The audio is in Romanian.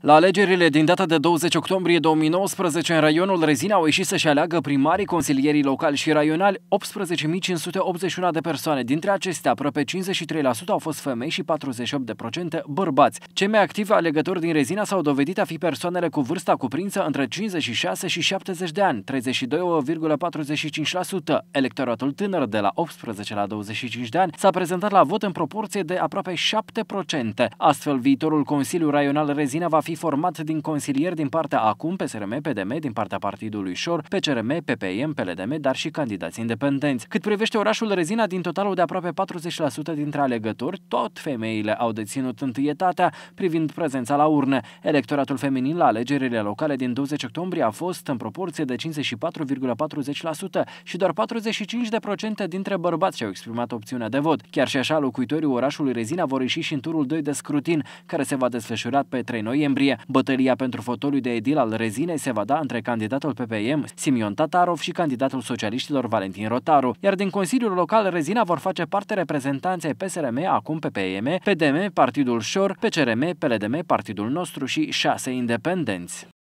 La alegerile din data de 20 octombrie 2019, în raionul Rezina au ieșit să-și aleagă primarii, consilierii locali și raionali 18.581 de persoane. Dintre acestea, aproape 53% au fost femei și 48% bărbați. Cei mai activi alegători din Rezina s-au dovedit a fi persoanele cu vârsta cuprinsă între 56 și 70 de ani, 32,45%. Electoratul tânăr de la 18 la 25 de ani s-a prezentat la vot în proporție de aproape 7%. Astfel, viitorul Consiliu Raional Rezina va fi format din consilieri din partea Acum, PSRM, PDM, din partea Partidului Șor, PCRM, PPM, PLDM, dar și candidați independenți. Cât privește orașul Rezina, din totalul de aproape 40% dintre alegători, tot femeile au deținut întâietatea privind prezența la urne. Electoratul feminin la alegerile locale din 20 octombrie a fost în proporție de 54,40% și doar 45% dintre bărbați și-au exprimat opțiunea de vot. Chiar și așa, locuitorii orașului Rezina vor ieși și în turul 2 de scrutin, care se va desfășura pe 3 noiembrie noiembrie. Bătălia pentru fotoliu de edil al rezinei se va da între candidatul PPM Simion Tatarov și candidatul socialiștilor Valentin Rotaru, iar din Consiliul Local Rezina vor face parte reprezentanței PSRM, acum PPM, PDM, Partidul Șor, PCRM, PLDM, Partidul Nostru și șase independenți.